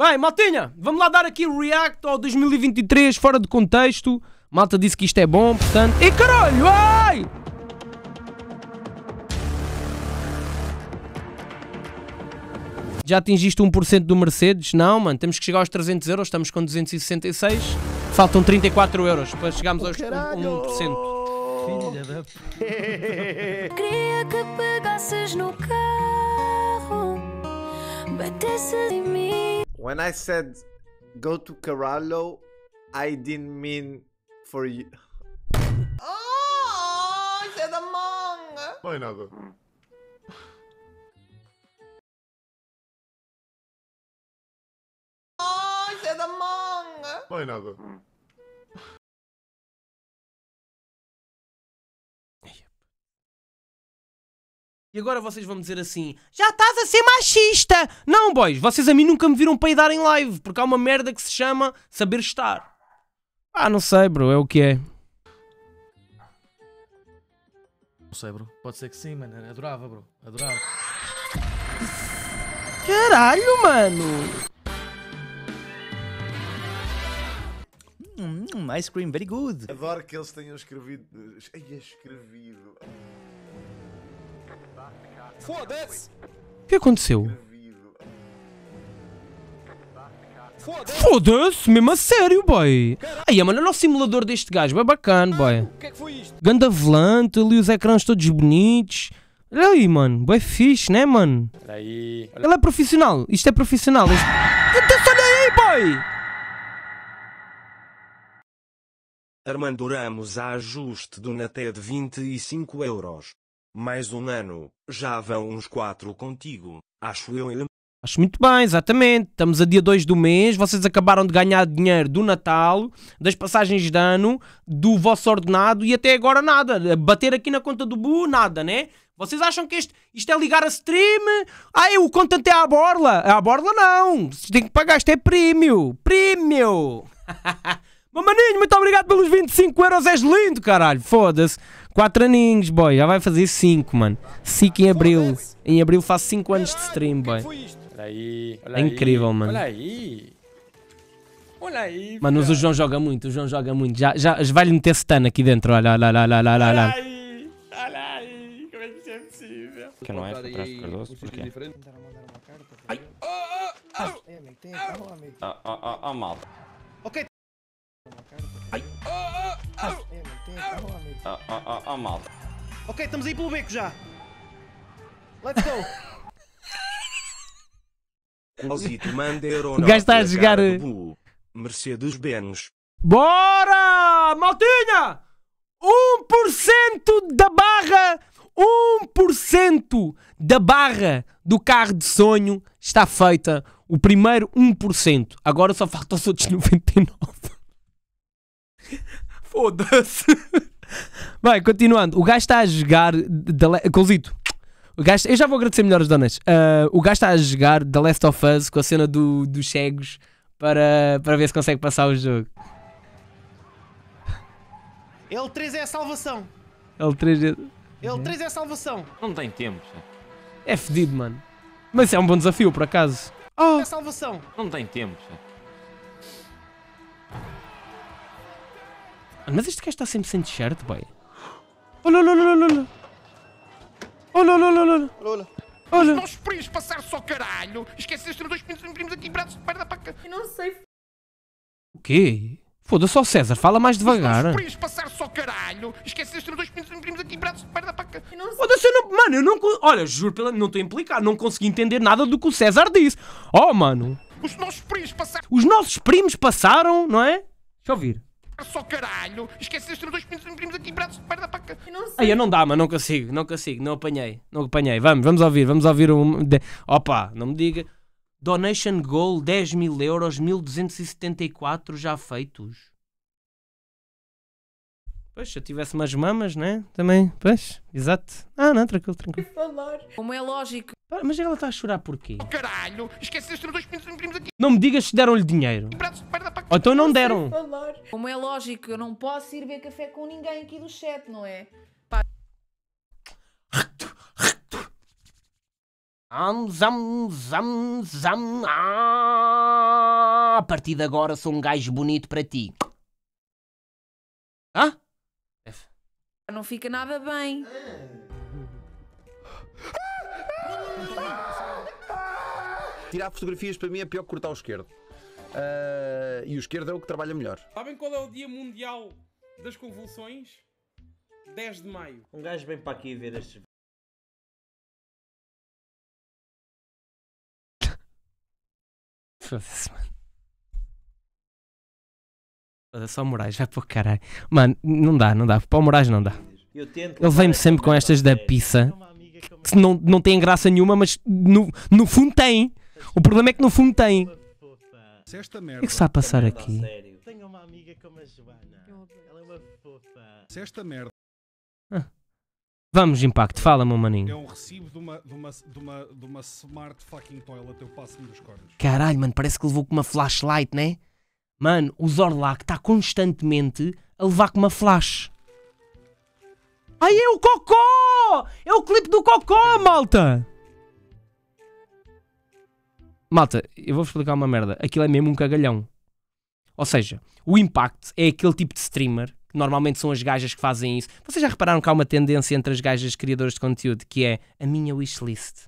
Bem, Maltinha, vamos lá dar aqui o react ao 2023 fora de contexto. Malta disse que isto é bom, portanto. E caralho! Ai! Já atingiste 1% do Mercedes? Não, mano, temos que chegar aos 300 euros, estamos com 266. Faltam 34 euros para chegarmos oh, aos 1%. Filha da... Queria que pegasses no carro, batesse em mim. when I said go to Carallo, I didn't mean for you. Oh, I said among. Why not? Oh, I said among. Why not? E agora vocês vão dizer assim: já estás a ser machista! Não, boys, vocês a mim nunca me viram peidar em live, porque há uma merda que se chama saber estar. Ah, não sei, bro, é o que é. Não sei, bro. Pode ser que sim, mano. Adorava, bro. Adorava. Caralho, mano! Hum, hum ice cream, very good. Adoro que eles tenham escrevido. Ai, é escrevido. Foda-se! O que aconteceu? Foda-se, mesmo a sério, boy. Aí, é, mano, olha o simulador deste gajo, é bacana, boy. O que é que foi isto? Ganda volante, ali os ecrãs todos bonitos. Olha aí, mano, boy fixe, né, mano? Aí. Ele é profissional, isto é profissional. Isto... olha aí, boy! Armanduramos a ajuste do Naté de 25 euros. Mais um ano, já vão uns quatro contigo, acho eu. Acho muito bem, exatamente. Estamos a dia 2 do mês, vocês acabaram de ganhar dinheiro do Natal, das passagens de ano, do vosso ordenado e até agora nada. Bater aqui na conta do Bu, nada, né? Vocês acham que este, isto é ligar a stream? Ah, o contanto é à borla. À borla não. Vocês têm que pagar, isto é prémio. Prémio. Mamaninho, muito obrigado pelos 25 euros, és lindo, caralho. Foda-se. Quatro aninhos, boy. Já vai fazer cinco, mano. Cinco em abril. Em abril faço cinco anos de stream, boy. Olha aí. Olha é incrível, mano. Olha aí. Olha aí. Mano, o João joga muito. O João joga muito. Já, já, vai-lhe meter stun aqui dentro. Olha, olha, olha, olha, olha. Olha, aí. Olha aí. Como é que isso é possível? Que não é para trás do Cardoso? Porquê? Ai. Oh, oh, oh. Ah, é, amigo. Tem calma, amigo. Ah, ah, ah, mal. Ok. Ai. Oh, oh, oh. É, amigo atenção, tá amigo. Oh, oh, oh, malta. Ok, estamos aí pelo beco já. Let's go. Cozito manda O gajo está a jogar. Eh, Mercedes-Benz. Bora! Maltinha! 1% da barra! 1% da barra do carro de sonho está feita. O primeiro 1%. Agora só faltam os outros 99%. Foda-se. Bem, continuando. O gajo está a jogar. Colzito. gajo... Eu já vou agradecer melhor as donas. Uh, o gajo está a jogar The Last of Us com a cena do... dos cegos para... para ver se consegue passar o jogo. L3 é a salvação. L3 é. L3 é a salvação. Não tem tempo. É fedido, mano. Mas é um bom desafio, por acaso. Oh. É a oh. salvação. Não tem tempo. Mas este gajo está sempre sem t-shirt, boy. Olha, olha, olha, olha. Olha, olha, olha, olha. Olha. olha. Não esperes passar só caralho. Esqueceste dois minutos imprimos aqui braços de perna para cá. Eu não sei. O quê? Foda-se ao César, fala mais devagar. Não esperes passar só caralho. Esqueceste dois minutos imprimos aqui braços de perna para cá. Foda-se, eu não... Mano, eu não... Olha, juro, pela... não estou a implicar. Não consegui entender nada do que o César disse. Oh, mano. Os nossos primos passaram... Os nossos primos passaram, não é? Deixa eu ouvir. Ah, só caralho! Esqueceste os dois primos aqui, braços de perna para cá. Aí eu não dá, mas não consigo, não consigo, não apanhei, não apanhei. Vamos, vamos ouvir, vamos ouvir um. De... Opa, não me diga. Donation Goal 10 mil euros, 1274 já feitos. Pois, se eu tivesse umas mamas, né? Também, pois, exato. Ah, não, tranquilo, tranquilo. Falar. Como é lógico. Pá, Mas ela está a chorar porquê? Oh, caralho, esqueceste os dois primos aqui. Não me digas se deram-lhe dinheiro. Ou então não deram. Falar. Como é lógico, eu não posso ir ver café com ninguém aqui do chat, não é? Pá. Am, zam, zam, zam. Ah, a partir de agora sou um gajo bonito para ti. Ah? não fica nada bem. Tirar fotografias para mim é pior que cortar o esquerdo. Uh, e o esquerdo é o que trabalha melhor. Sabem qual é o dia mundial das convulsões? 10 de maio. Um gajo vem para aqui ver estes. Foda-se, mano. É só o Moraes, vai para o caralho. Mano, não dá, não dá. Para o Moraes não dá. Ele vem-me sempre com estas da pizza. Que não, não tem graça nenhuma, mas no, no fundo tem. O problema é que no fundo tem. O que é que está a passar aqui? Tenho uma amiga como é a Joana. Ela é uma fofa. Se esta merda. Ah. Vamos, Impacto, fala, meu oh, maninho. É um recibo de uma, de uma, de uma, de uma smart fucking toilet, eu passo-me dos cornos. Caralho, mano, parece que levou com uma flashlight, né? Mano, o Zorlak está constantemente a levar com uma flash. Ai, é o Cocó! É o clipe do Cocó, malta! Malta, eu vou explicar uma merda. Aquilo é mesmo um cagalhão. Ou seja, o Impact é aquele tipo de streamer que normalmente são as gajas que fazem isso. Vocês já repararam que há uma tendência entre as gajas criadoras de conteúdo que é a minha wishlist.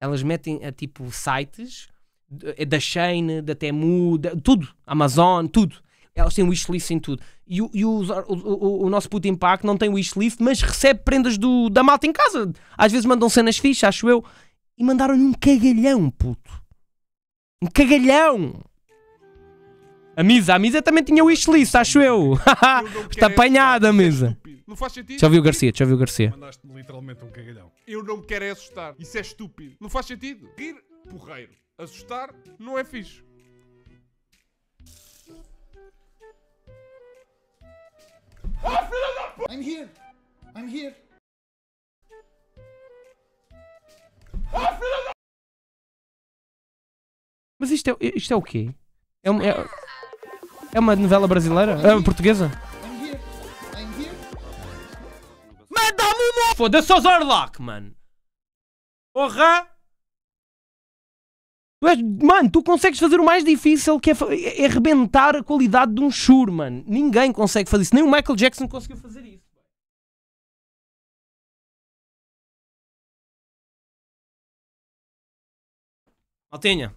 Elas metem a eh, tipo sites da Shane, da Temu, da, tudo, Amazon, tudo. Elas têm wishlist em tudo. E, o, e o, o, o, nosso puto impacto não tem wishlist, mas recebe prendas do, da malta em casa. Às vezes mandam cenas fixas, acho eu. E mandaram-lhe um cagalhão, puto. Um cagalhão! A Misa, a Misa também tinha wishlist, acho eu. Está apanhada a é Misa. Não faz sentido. Já o Garcia, já ouviu o Garcia. Mandaste-me literalmente um cagalhão. Eu não me quero assustar. Isso é estúpido. Não faz sentido. Rir, porreiro assustar não é fixe. Oh, filha da p... I'm here! I'm here! Oh, filha da... Mas isto é, isto é o quê? É, uma, é, é uma novela brasileira? É, portuguesa? Foda-se aos Zorlock, mano! Porra! Tu mano, tu consegues fazer o mais difícil que é, é, rebentar a qualidade de um chur, mano. Ninguém consegue fazer isso. Nem o Michael Jackson conseguiu fazer isso. Maltinha,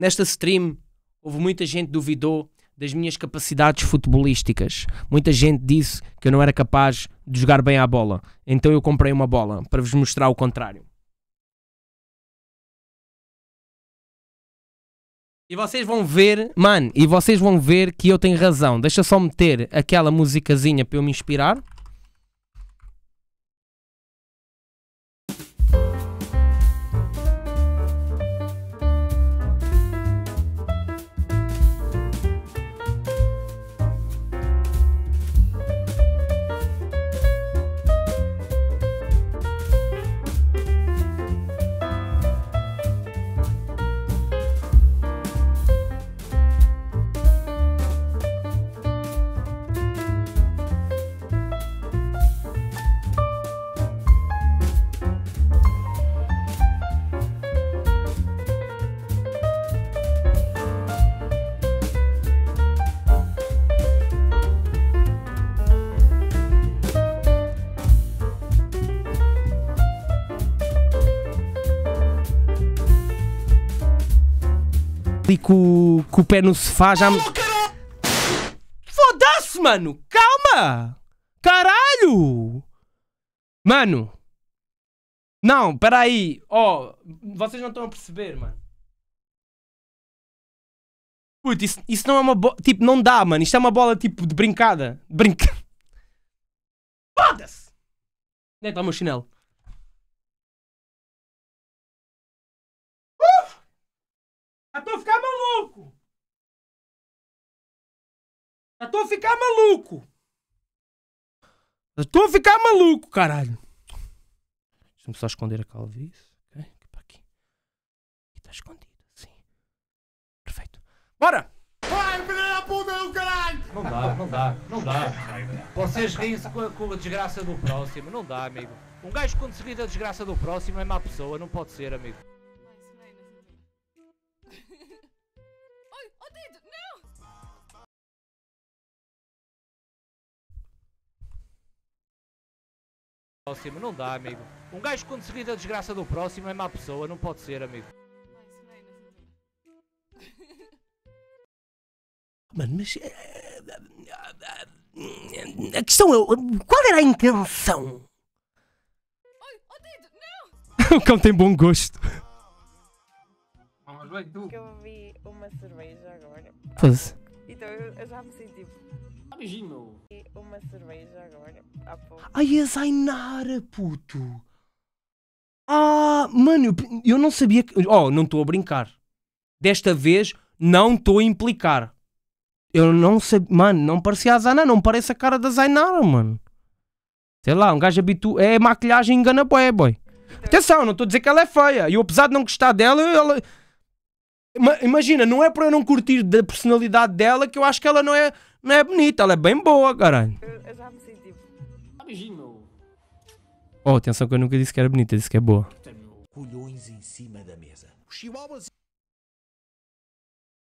nesta stream houve muita gente que duvidou das minhas capacidades futebolísticas. Muita gente disse que eu não era capaz de jogar bem à bola. Então eu comprei uma bola para vos mostrar o contrário. E vocês vão ver, mano, e vocês vão ver que eu tenho razão. Deixa só meter aquela musicazinha para eu me inspirar. ali com, com o pé no sofá já me. Foda-se, mano! Calma! Caralho! Mano! Não, peraí! Ó, oh, vocês não estão a perceber, mano. Puto, isso, isso não é uma bola. Tipo, não dá, mano. Isto é uma bola tipo de brincada. Brinca. Foda-se! Onde é que está o meu chinelo? Uh! Já estou a ficar Já tô a ficar maluco. Já tô a ficar maluco, caralho. Deixa-me só esconder a calvície. Ok? Para aqui. E tá escondido. Sim. Perfeito. Bora! Vai, filha da puta do caralho! Não dá, não dá, não dá. Vocês riem-se com, a- com a desgraça do próximo. Não dá, amigo. Um gajo quando se ri da desgraça do próximo é má pessoa. Não pode ser, amigo. próximo, não dá, amigo. Um gajo quando se ri da desgraça do próximo é má pessoa, não pode ser, amigo. É Mano, mas. Eh, eh, a questão é. Qual era a intenção? Oi, oh dedo, não! o cão tem bom gosto. Ah, Vamos bem, tu. Eu vi uma cerveja agora. foda Então eu, já me senti. Tá meu uma cerveja agora, há pouco. Ai, a Zainara, puto! Ah, mano, eu, eu não sabia que. Oh, não estou a brincar. Desta vez não estou a implicar. Eu não sei Mano, não parecia a Zainara, não parece a cara da Zainara, mano. Sei lá, um gajo habitu... É maquilhagem engana boy, boy. Atenção, não estou a dizer que ela é feia. E eu, apesar de não gostar dela, ela. Imagina, não é para eu não curtir da personalidade dela que eu acho que ela não é não é bonita, ela é bem boa, caralho. Eu, eu já me senti. Ó, oh, atenção que eu nunca disse que era bonita, disse que é boa. Colhões em cima da mesa. Os chihuahuas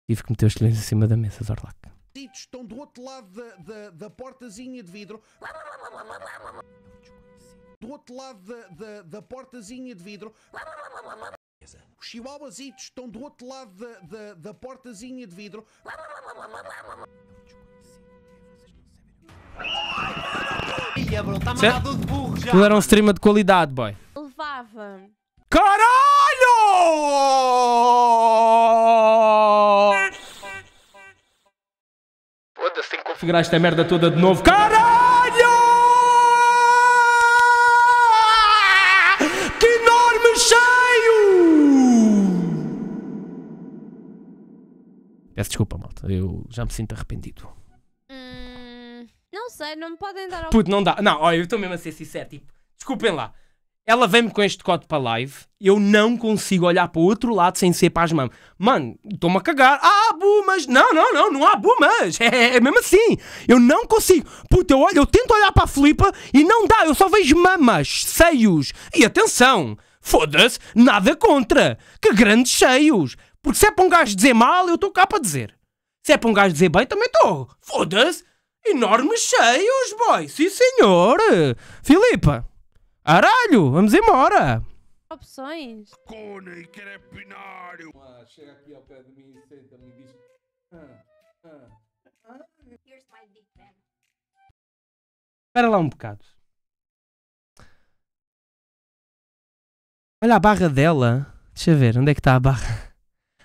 Tive que meter os colhões em cima da mesa, Zorlac. estão do outro lado da, da, da portazinha de vidro. Do outro lado da, da, da portazinha de vidro. Os chihuahuasitos estão do outro lado da, da, da portazinha de vidro. Ia, bro, tá já. Tu era um streamer de qualidade, boy. Levava. Caralho! Foda-se, tem que configurar esta merda toda de novo. Caralho! Que enorme cheio! Peço desculpa, malta. Eu já me sinto arrependido sei, não me podem dar ao... Puto, não dá. Não, olha, eu estou mesmo a ser sincero. Tipo, desculpem lá. Ela vem-me com este código para live. Eu não consigo olhar para o outro lado sem ser para as mãos. Mano, estou-me a cagar. Ah, bumas! Não, não, não, não há bumas! É, é, é mesmo assim. Eu não consigo. Puta, eu, olho, eu tento olhar para a Flipa e não dá. Eu só vejo mamas, seios. E atenção, foda-se, nada contra. Que grandes seios. Porque se é para um gajo dizer mal, eu estou cá para dizer. Se é para um gajo dizer bem, também estou. Foda-se. Enormes cheios, boy! Sim, senhor! Filipa! Aralho! Vamos embora! Opções? Cone, crepinário! Ah, chega aqui ao pé de mim e senta-me e diz... Ah, ah, ah. Espera lá um bocado. Olha a barra dela. Deixa ver, onde é que está a barra?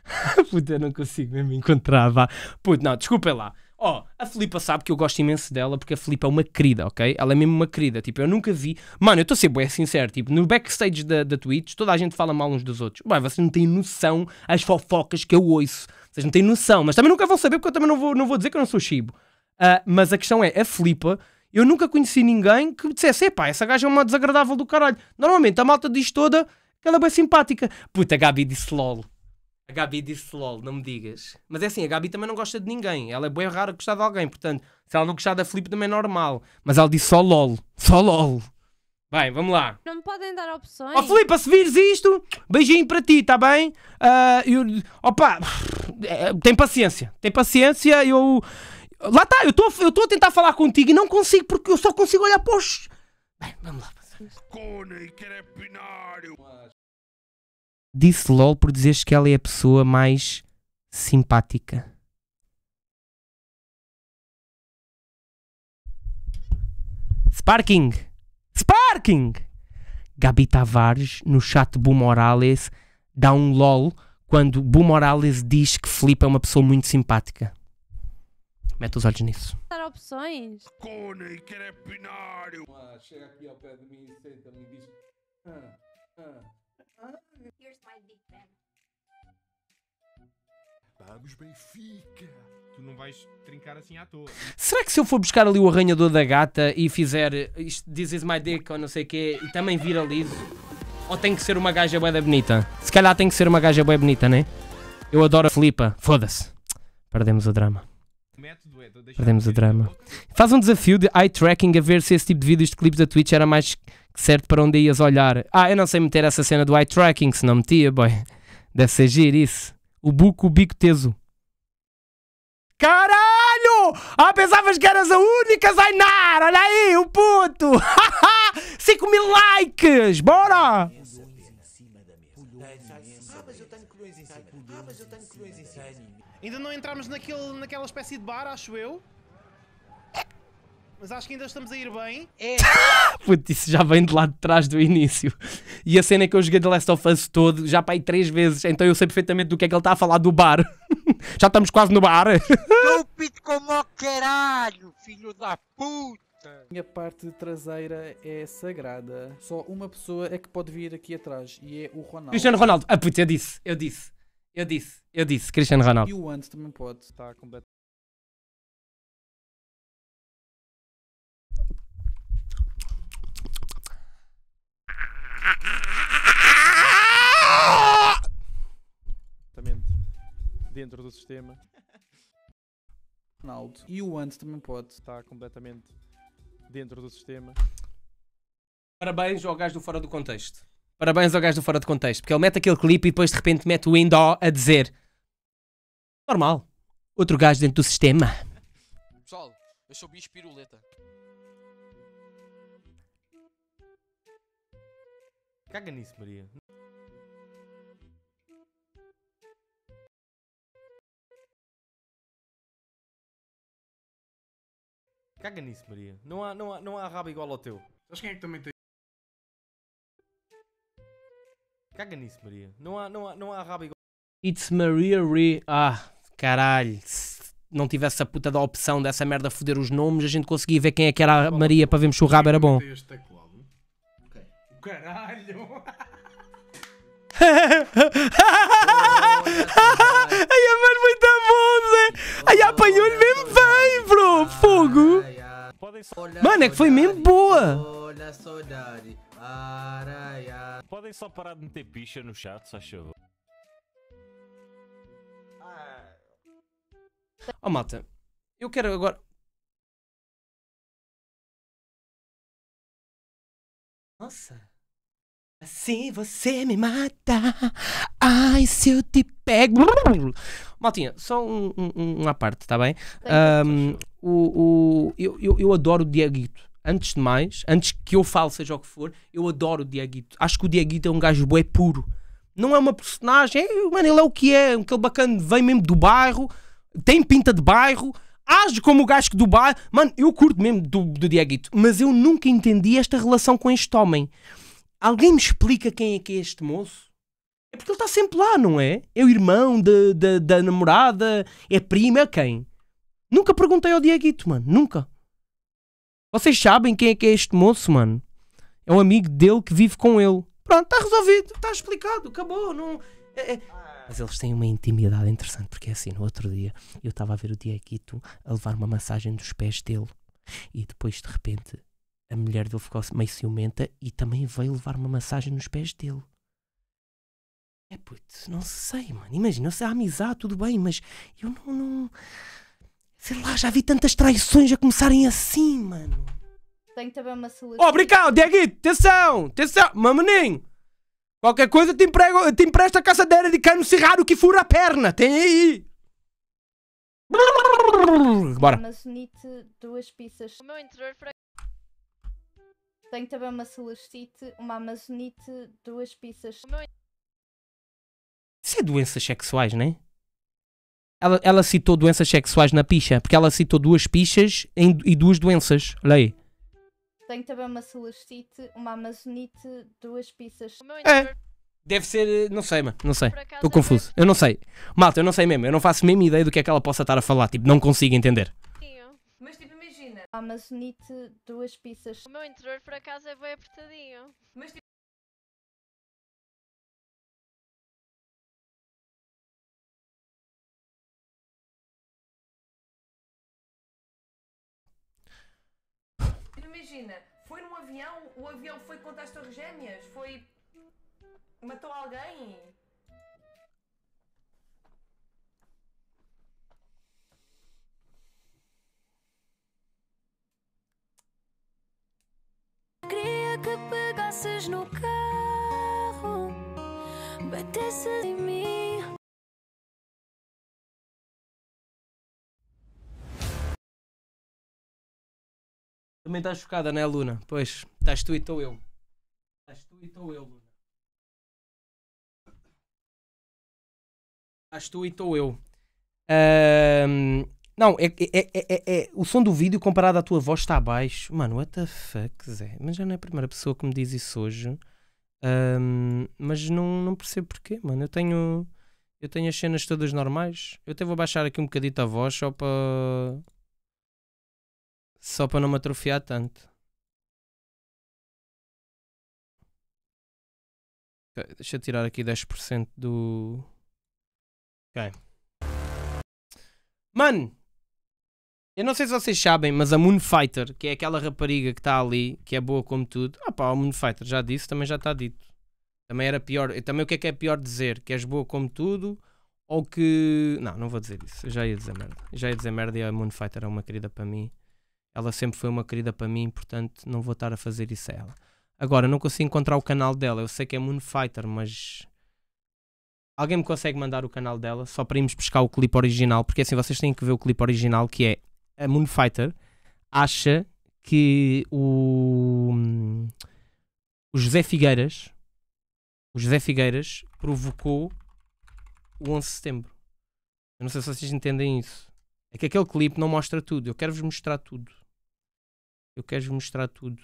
Puta, eu não consigo mesmo encontrar a barra. Puta, não, desculpem lá. Ó, oh, a Filipa sabe que eu gosto imenso dela porque a Filipa é uma querida, ok? Ela é mesmo uma querida. Tipo, eu nunca vi. Mano, eu estou a ser bué sincero. Tipo, no backstage da, da Twitch, toda a gente fala mal uns dos outros. Bem, vocês não têm noção as fofocas que eu ouço. Vocês não têm noção. Mas também nunca vão saber porque eu também não vou, não vou dizer que eu não sou chibo. Uh, mas a questão é, a Filipa, eu nunca conheci ninguém que dissesse, epá, essa gaja é uma desagradável do caralho. Normalmente a malta diz toda que ela é bem simpática. Puta, a Gabi disse lol. A Gabi disse LOL, não me digas. Mas é assim, a Gabi também não gosta de ninguém. Ela é bem rara gostar de alguém. Portanto, se ela não gostar da Filipe também é normal. Mas ela disse só LOL. Só LOL. Bem, vamos lá. Não me podem dar opções. Ó oh, Filipe, se vires isto, beijinho para ti, tá bem? Uh, eu, opa, é, tem paciência. Tem paciência, eu... Lá está, eu estou a tentar falar contigo e não consigo porque eu só consigo olhar para os... Bem, vamos lá. Cone, que é binário disse LOL por dizeres que ela é a pessoa mais simpática. Sparking! Sparking! Gabi Tavares, no chat Boom Morales, dá um LOL quando Boom Morales diz que Felipe é uma pessoa muito simpática. Mete os olhos nisso. Dar opções? Cone, que é binário! Ah, chega aqui ao pé de mim, senta-me e diz... Ah, ah. Here's my big Vamos, Benfica! Tu não vais trincar assim à toa. Será que se eu for buscar ali o arranhador da gata e fizer eh, isto, This is my dick ou não sei o quê e também viralizo? Ou tem que ser uma gaja bué bonita? Se calhar tem que ser uma gaja bué bonita, né? Eu adoro a Filipa. Foda-se. Perdemos o drama. Perdemos o drama. É? Faz um desafio de eye tracking a ver se esse tipo de vídeos de clipes da Twitch era mais certo para onde ias olhar. Ah, eu não sei meter essa cena do eye tracking, se não metia, boy. Deve ser giro isso. O buco, o bico teso. Caralho! Ah, pensavas que eras a única, Zainar! Olha aí, o puto! 5 mil likes! Bora! Ainda não entramos naquele, naquela espécie de bar, acho eu. Mas acho que ainda estamos a ir bem. É. Puto, isso já vem de lá de trás do início. E a cena é que eu joguei The Last of Us todo, já para aí três vezes, então eu sei perfeitamente do que é que ele está a falar do bar. já estamos quase no bar. Estúpido como o caralho, filho da puta. Minha parte traseira é sagrada. Só uma pessoa é que pode vir aqui atrás e é o Ronaldo. Cristiano Ronaldo, ah puto, eu disse, eu disse. Eu disse, eu disse, Cristiano Ronaldo. E o antes também pode estar completamente. Dentro do sistema. Ronaldo. E o antes também pode estar completamente dentro do sistema. Parabéns ao gajo do Fora do Contexto. Parabéns ao gajo do Fora de Contexto, porque ele mete aquele clipe e depois de repente mete o Indó a dizer: Normal, outro gajo dentro do sistema. Pessoal, eu sou bicho piruleta. Caga nisso, Maria. Caga nisso, Maria. Não há, não há, não há rabo igual ao teu. Sabes quem é que também tem? Caga nisso, Maria. Não há, não há, não há rabo igual. It's Maria Re. Ah, caralho. Se não tivesse a puta da opção dessa merda foder os nomes, a gente conseguia ver quem é que era a Maria para vermos se o rabo era bom. Este teclado. Okay. Caralho! Ai, a mano muito bom, Zé! Ai, apanhou-lhe mesmo bem, bro! Fogo! Mano, é que foi mesmo boa! Olha a saudade. Podem só parar de meter picha no chat, se achou. Ah. Oh, mata, eu quero agora. Nossa. Assim você me mata. Ai, se eu te pego. Maltinha, só um, um, uma parte, tá bem? Um, o, o, eu, eu, eu adoro o Dieguito antes de mais, antes que eu fale, seja o que for, eu adoro o Dieguito. Acho que o Dieguito é um gajo bué puro. Não é uma personagem, é, mano, ele é o que é, aquele bacana, vem mesmo do bairro, tem pinta de bairro, age como o gajo que do bairro. Mano, eu curto mesmo do, do Dieguito, mas eu nunca entendi esta relação com este homem. Alguém me explica quem é que é este moço? É porque ele está sempre lá, não é? É o irmão de, de, da namorada, é prima, é quem? Nunca perguntei ao Dieguito, mano, nunca. Vocês sabem quem é que é este moço, mano? É um amigo dele que vive com ele. Pronto, está resolvido, está explicado, acabou. Não... É, é... Mas eles têm uma intimidade interessante, porque é assim, no outro dia eu estava a ver o Dieguito a levar uma massagem dos pés dele e depois de repente a mulher dele ficou meio ciumenta e também veio levar uma massagem nos pés dele. É puto, não sei, mano. Imagina, se a amizade, tudo bem, mas eu não... não... Sei lá, já vi tantas traições a começarem assim, mano. Tenho também uma solução. Oh, brincão, Dieguito, atenção, atenção, mamaninho. Qualquer coisa te, emprego, te empresta a caçadeira de cano cerrado que fura a perna. Tem aí. Bora. Amazonite, duas pizzas. O meu interior para... Tenho também uma celestite, uma amazonite, duas pizzas. Isso é doenças sexuais, não é? Ela, ela citou doenças sexuais na picha, porque ela citou duas pichas em, e duas doenças. Olha aí. Tenho também uma celestite, uma amazonite, duas pizzas. É. Deve ser, eh, não sei, mano, não sei. Estou é confuso. Eu não sei. Malta, eu não sei mesmo. Eu não faço a mesma ideia do que é que ela possa estar a falar. Tipo, não consigo entender. Mas tipo, imagina. Amazonite, duas pizzas. O meu interior por acaso é bem apertadinho. Mas tipo, imagina, foi num avião, o avião foi contra as Torres Gêmeas, foi. matou alguém. Queria que pegasses no carro, batesses em mim. também estás chocada, né, não é, Luna? Pois, estás tu e estou eu. Estás tu e estou eu, Luna. Estás tu e estou eu. Um, não, é, é, é, é, o som do vídeo comparado à tua voz está abaixo. Mano, what the fuck, Zé? Mas já não é a primeira pessoa que me diz isso hoje. Um, mas não, não percebo porquê, mano. Eu tenho, eu tenho as cenas todas normais. Eu até vou baixar aqui um bocadito a voz só para só para não me atrofiar tanto. Okay, deixa eu tirar aqui 10% do. Ok. Mano! Eu não sei se vocês sabem, mas a Moon Fighter, que é aquela rapariga que está ali, que é boa como tudo. Ah pá, a Moon Fighter, já disse, também já está dito. Também era pior. Também o que é que é pior dizer? Que és boa como tudo ou que. Não, não vou dizer isso. Eu já ia dizer merda. Eu já ia dizer merda e a Moon Fighter é uma querida para mim. Ela sempre foi uma querida para mim, portanto não vou estar a fazer isso a ela. Agora, não consigo encontrar o canal dela. Eu sei que é Moon Fighter, mas. Alguém me consegue mandar o canal dela só para irmos buscar o clipe original? Porque assim vocês têm que ver o clipe original que é a Moon Fighter acha que o, o José Figueiras o José Figueiras provocou o 11 de setembro. Eu não sei se vocês entendem isso. É que aquele clipe não mostra tudo. Eu quero-vos mostrar tudo. Eu quero mostrar tudo.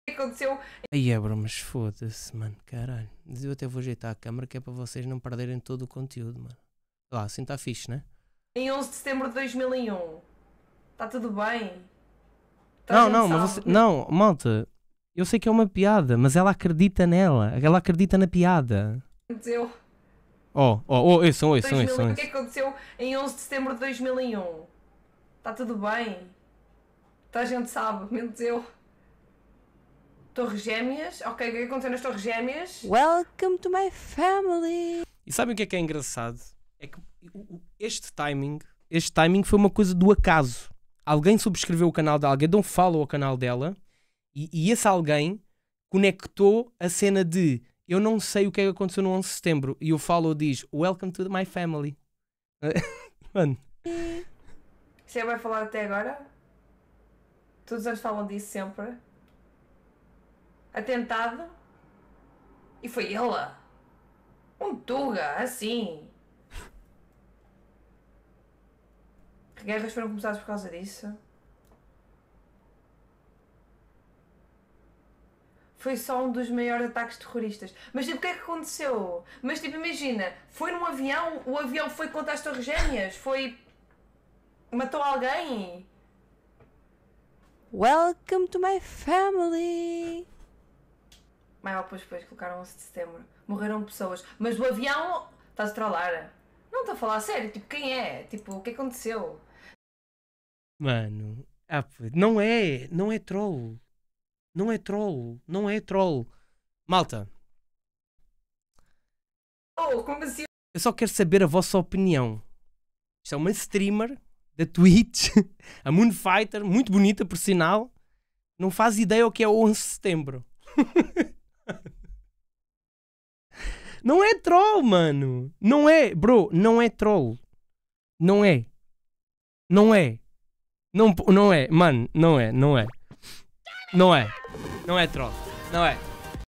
O que aconteceu? Aí é, bro, mas foda-se, mano, caralho. Mas eu até vou ajeitar a câmera que é para vocês não perderem todo o conteúdo, mano. Lá, assim está fixe, né? Em 11 de setembro de 2001. Está tudo bem? Tá não, não, mas você, não, malta, eu sei que é uma piada, mas ela acredita nela, ela acredita na piada. aconteceu? Oh, oh, oh, são oi, são O que é que aconteceu em 11 de setembro de 2001? Está tudo bem? Toda a gente sabe, menos eu. Torres Gêmeas? Ok, o que é que aconteceu nas Torres Gêmeas? Welcome to my family! E sabem o que é que é engraçado? É que este timing, este timing foi uma coisa do acaso. Alguém subscreveu o canal de alguém, deu um follow ao canal dela, e, e esse alguém conectou a cena de eu não sei o que é que aconteceu no 11 de setembro. E o Follow diz: Welcome to my family. Mano. Você vai falar até agora? Todos eles falam disso sempre. Atentado. E foi ela. Um Tuga, assim. Guerras foram começadas por causa disso. foi só um dos maiores ataques terroristas. Mas tipo, o que é que aconteceu? Mas tipo, imagina, foi num avião, o avião foi contra as Torres Gêmeas, foi. matou alguém. Welcome to my family! Mas depois, depois colocaram 11 de setembro. Morreram pessoas. Mas o avião. Estás a trollar? Não estou a falar a sério. Tipo, quem é? Tipo, o que aconteceu? Mano. Ah, não é. Não é troll. Não é troll, não é troll. Malta. Oh, como assim? Eu só quero saber a vossa opinião. Isto é uma streamer da Twitch, a Moonfighter, muito bonita por sinal. Não faz ideia o que é 11 de setembro. não é troll, mano. Não é, bro, não é troll. Não é. Não é. Não, não é, mano, não é, não é. Não é. Não é troll. Não é.